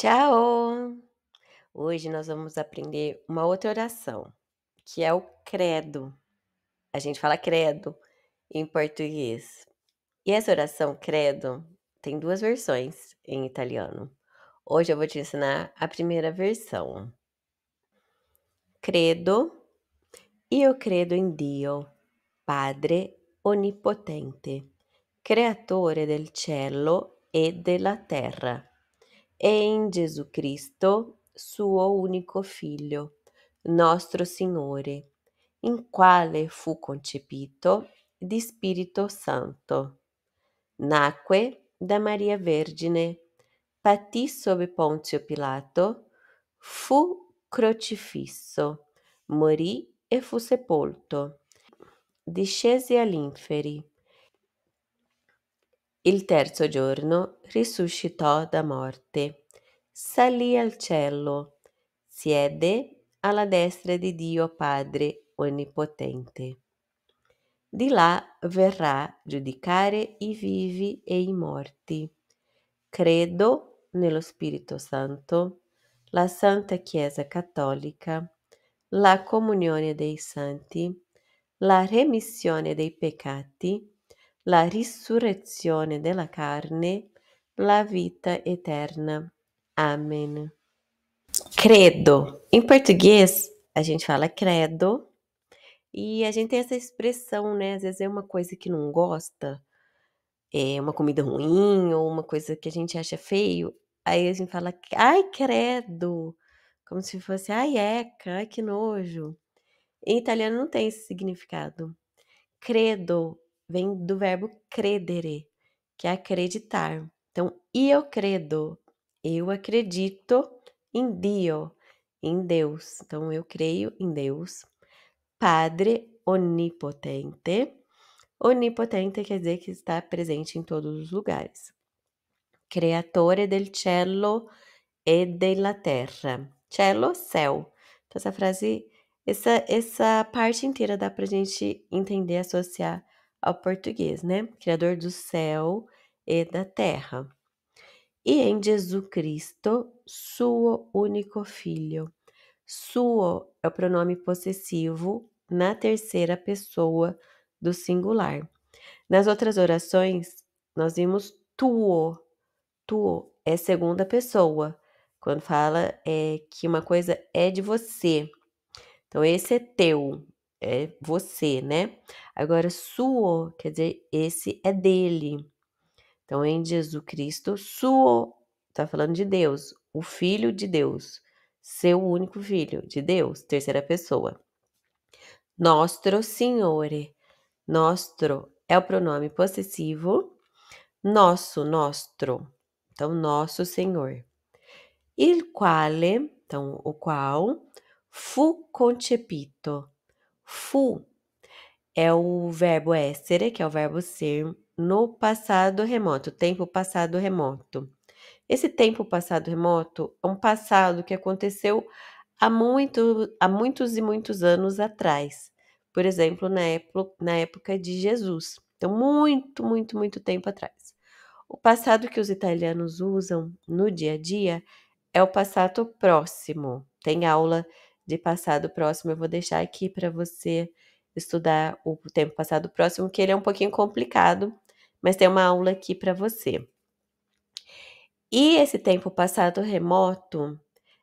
Tchau! Hoje nós vamos aprender uma outra oração, que é o credo. A gente fala credo em português. E essa oração credo tem duas versões em italiano. Hoje eu vou te ensinar a primeira versão. Credo, io credo in Dio, Padre Onnipotente, Creatore del cielo e della terra. e in Gesù Cristo, suo unico Figlio, nostro Signore, in quale fu concepito di Spirito Santo. Nacque da Maria Vergine, patì sopra Ponzio Pilato, fu crocifisso, morì e fu sepolto. Discese all'inferi il terzo giorno risuscitò da morte, salì al cielo, siede alla destra di Dio Padre Onnipotente. Di là verrà a giudicare i vivi e i morti. Credo nello Spirito Santo, la Santa Chiesa Cattolica, la comunione dei santi, la remissione dei peccati, la risurrezione della carne, la vita eterna. Amém. Credo. Em português, a gente fala credo e a gente tem essa expressão, né? Às vezes é uma coisa que não gosta, é uma comida ruim ou uma coisa que a gente acha feio. Aí a gente fala, ai, credo. Como se fosse, ai, eca, é, ai, que nojo. Em italiano não tem esse significado. Credo vem do verbo credere, que é acreditar. Então, eu credo, eu acredito em Dio, em Deus. Então, eu creio em Deus. Padre onipotente. Onipotente quer dizer que está presente em todos os lugares. Creatore del cielo e della terra. Cielo, céu. Então, essa frase, essa, essa parte inteira dá para gente entender, associar ao português, né? Criador do céu e da terra. E em Jesus Cristo, suo único filho. Suo é o pronome possessivo na terceira pessoa do singular. Nas outras orações, nós vimos tuo. Tuo é segunda pessoa, quando fala é, que uma coisa é de você. Então, esse é teu, é você, né? Agora, suo quer dizer esse é dele. Então, em Jesus Cristo, suo, tá falando de Deus, o Filho de Deus, seu único filho de Deus, terceira pessoa. Nostro Signore. Nostro é o pronome possessivo. Nosso, nostro. Então, nosso Senhor. Il quale, então, o qual, fu concepito Fu é o verbo essere, que é o verbo ser, no passado remoto, tempo passado remoto. Esse tempo passado remoto é um passado que aconteceu há, muito, há muitos e muitos anos atrás. Por exemplo, na época, na época de Jesus. Então, muito, muito, muito tempo atrás. O passado que os italianos usam no dia a dia é o passado próximo. Tem aula de passado próximo, eu vou deixar aqui para você estudar o tempo passado próximo, que ele é um pouquinho complicado, mas tem uma aula aqui para você. E esse tempo passado remoto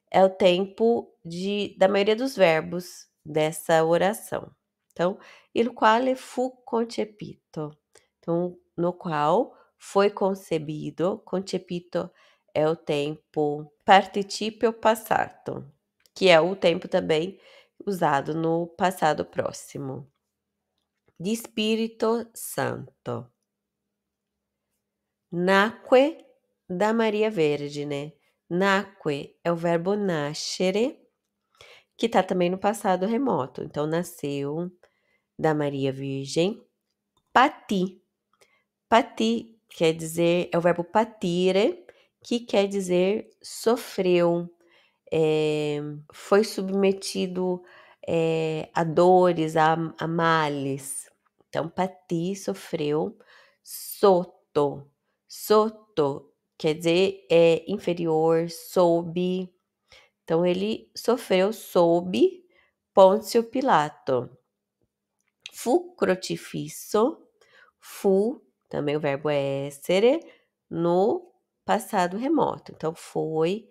é o tempo de, da maioria dos verbos dessa oração. Então, il quale fu concepito. Então, no qual foi concebido, concepito é o tempo participio passato que é o tempo também usado no passado próximo. De Espírito Santo. Nacque da Maria Virgem né? Nacque é o verbo nascere, que está também no passado remoto. Então, nasceu da Maria Virgem. Pati. Pati quer dizer, é o verbo patire, que quer dizer sofreu é, foi submetido é, a dores, a, a males. Então, Pati sofreu soto. Soto quer dizer é inferior, soube. Então, ele sofreu sob Pôncio Pilato. Fu crotifisso, fu, também o verbo é essere, no passado remoto. Então, foi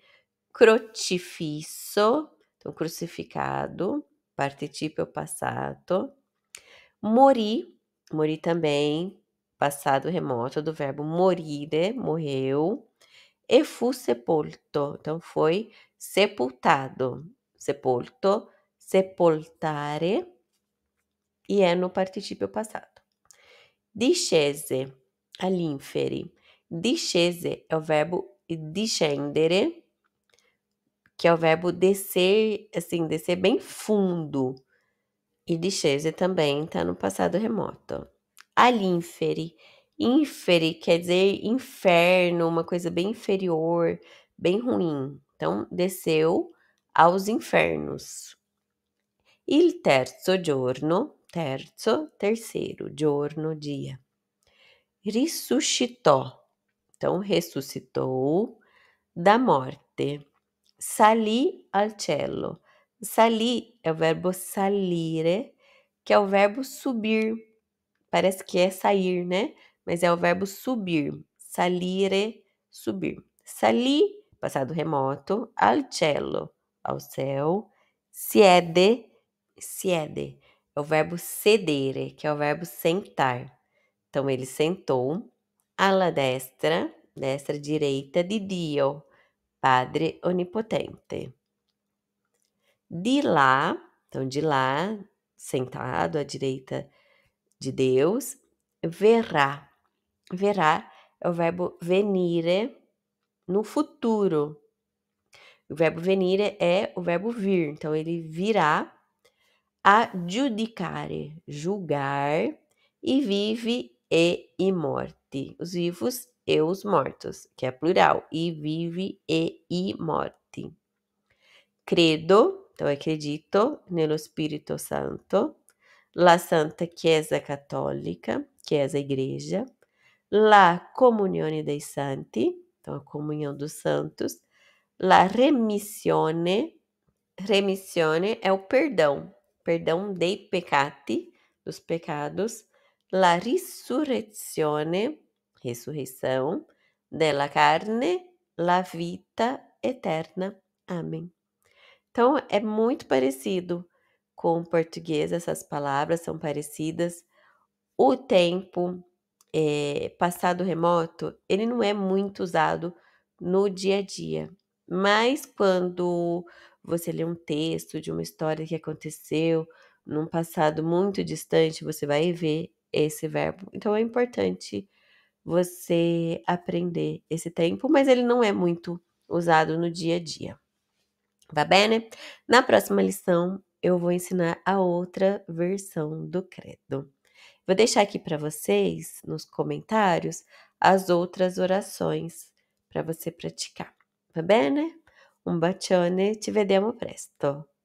crocifisso, então crucificado, participio passato. Mori, mori também, passado remoto do verbo morire, morreu. E fu sepolto, então foi sepultado. Sepolto, sepoltare, e é no participio passato. Discese, a linfere. Discese é o verbo discendere, que é o verbo descer, assim, descer bem fundo. E descer também está no passado remoto. Alínfere. Ínfere quer dizer inferno, uma coisa bem inferior, bem ruim. Então, desceu aos infernos. Il terzo giorno, terzo, terceiro, giorno, dia. Ressuscitó, então ressuscitou da morte sali al cielo. Sali é o verbo salire, que é o verbo subir. Parece que é sair, né? Mas é o verbo subir. Salire, subir. Sali, passado remoto, al cielo, ao céu. Siede, siede. É o verbo cedere, que é o verbo sentar. Então ele sentou alla destra, destra direita de Dio, Padre Onipotente. De lá, então de lá, sentado à direita de Deus, verá. Verá é o verbo venire no futuro. O verbo venire é o verbo vir, então ele virá a judicare, julgar, e vive e imorte. Os vivos e os mortos, que é plural, e vive e morte. Credo, então acredito, nello Espírito Santo, la Santa Chiesa Católica, é a Igreja, la Comunione dei Santi, então a comunhão dos santos, la Remissione, remissione é o perdão, perdão dei peccati, dos pecados, la Risurrezione, ressurreição della carne, la vita eterna. Amém. Então, é muito parecido com o português, essas palavras são parecidas. O tempo é, passado remoto, ele não é muito usado no dia a dia, mas quando você lê um texto de uma história que aconteceu num passado muito distante, você vai ver esse verbo. Então, é importante você aprender esse tempo, mas ele não é muito usado no dia a dia. Tá bem, né? Na próxima lição, eu vou ensinar a outra versão do credo. Vou deixar aqui para vocês, nos comentários, as outras orações para você praticar. Va tá bene? Né? Um bacione, te vediamo presto.